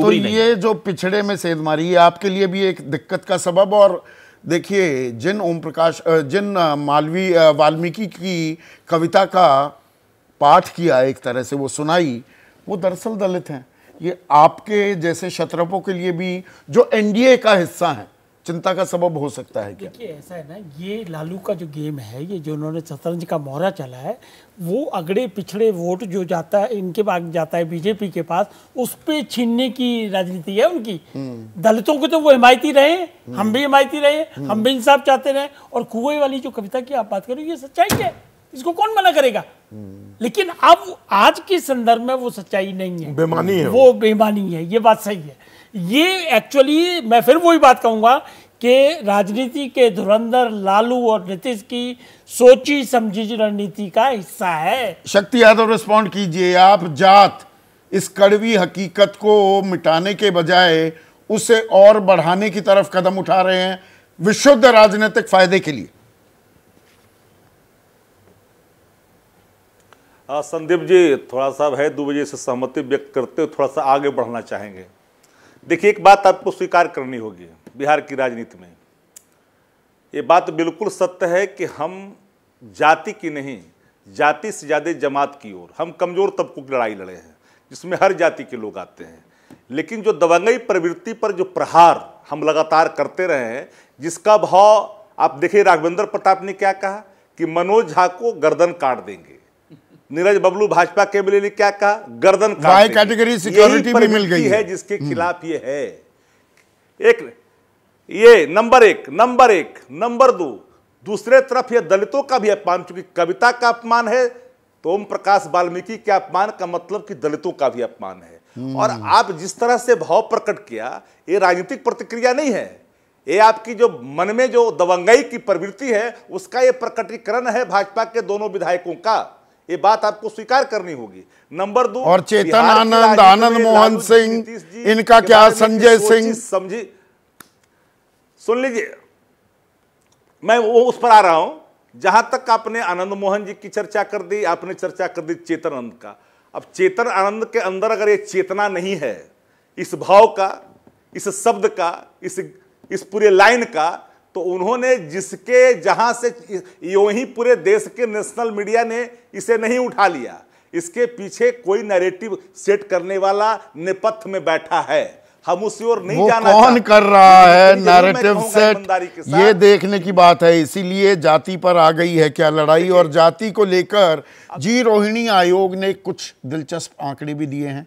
तो ये जो पिछड़े में सेध मारी ये आपके लिए भी एक दिक्कत का सबब और देखिए जिन ओम प्रकाश जिन मालवी वाल्मीकि की कविता का पाठ किया एक तरह से वो सुनाई वो दरअसल दलित हैं ये आपके जैसे शत्रपों के लिए भी जो एनडीए का हिस्सा हैं चिंता का सबब हो सकता है क्या देखिए ऐसा है ना ये लालू का जो गेम है ये जो उन्होंने शतरंज का मोहरा चला है वो अगड़े पिछड़े वोट जो जाता है इनके पास जाता है बीजेपी के पास उस पर छीनने की राजनीति है उनकी हम्म। दलितों को तो वो हिमायती रहे हम भी हम्म। हिमायती रहे हम हम्म। भी इंसाफ चाहते रहे और कुएं वाली जो कविता की आप बात करो ये सच्चाई है इसको कौन मना करेगा लेकिन अब आज के संदर्भ में वो सच्चाई नहीं है बेमानी है वो बेमानी है ये बात सही है ये एक्चुअली मैं फिर वही बात कहूँगा कि राजनीति के धुरंधर लालू और नीतीश की सोची समझी रणनीति का हिस्सा है शक्ति यादव रिस्पॉन्ड कीजिए आप जात इस कड़वी हकीकत को मिटाने के बजाय उसे और बढ़ाने की तरफ कदम उठा रहे हैं विशुद्ध राजनीतिक फायदे के लिए संदीप जी थोड़ा सा है दो बजे से सहमति व्यक्त करते हुए थोड़ा सा आगे बढ़ना चाहेंगे देखिए एक बात आपको स्वीकार करनी होगी बिहार की राजनीति में ये बात बिल्कुल सत्य है कि हम जाति की नहीं जाति से ज़्यादा जमात की ओर हम कमज़ोर तबकों की लड़ाई लड़े हैं जिसमें हर जाति के लोग आते हैं लेकिन जो दबंगई प्रवृत्ति पर जो प्रहार हम लगातार करते रहे हैं जिसका भाव आप देखिए राघवेंद्र प्रताप ने क्या कहा कि मनोज झा को गर्दन काट देंगे नीरज बबलू भाजपा के एमएलए क्या कहा गर्दन कैटेगरी सिक्योरिटी भी मिल गई है जिसके हम्म। खिलाफ ये है एक ये नंबर एक नंबर एक नंबर दो दूसरे तरफ यह दलितों का भी अपमान चूंकि कविता का अपमान है तो ओम प्रकाश वाल्मीकि के अपमान का मतलब कि दलितों का भी अपमान है हम्म। और आप जिस तरह से भाव प्रकट किया ये राजनीतिक प्रतिक्रिया नहीं है ये आपकी जो मन में जो दबंगई की प्रवृत्ति है उसका ये प्रकटीकरण है भाजपा के दोनों विधायकों का ये बात आपको स्वीकार करनी होगी नंबर दो और चेतन आनंद आनंद मोहन सिंह इनका क्या संजय सिंह समझी सुन लीजिए मैं वो उस पर आ रहा हूं जहां तक आपने आनंद मोहन जी की चर्चा कर दी आपने चर्चा कर दी चेतन आनंद का अब चेतन आनंद के अंदर अगर ये चेतना नहीं है इस भाव का इस शब्द का इस इस पूरे लाइन का तो उन्होंने जिसके जहां से यो ही पूरे देश के नेशनल मीडिया ने इसे नहीं उठा लिया इसके पीछे कोई नैरेटिव सेट करने वाला नेपथ्य में बैठा है हम उसी ओर नहीं जाना कौन कर रहा है नैरेटिव सेट ये देखने की बात है इसीलिए जाति पर आ गई है क्या लड़ाई और जाति को लेकर जी रोहिणी आयोग ने कुछ दिलचस्प आंकड़े भी दिए हैं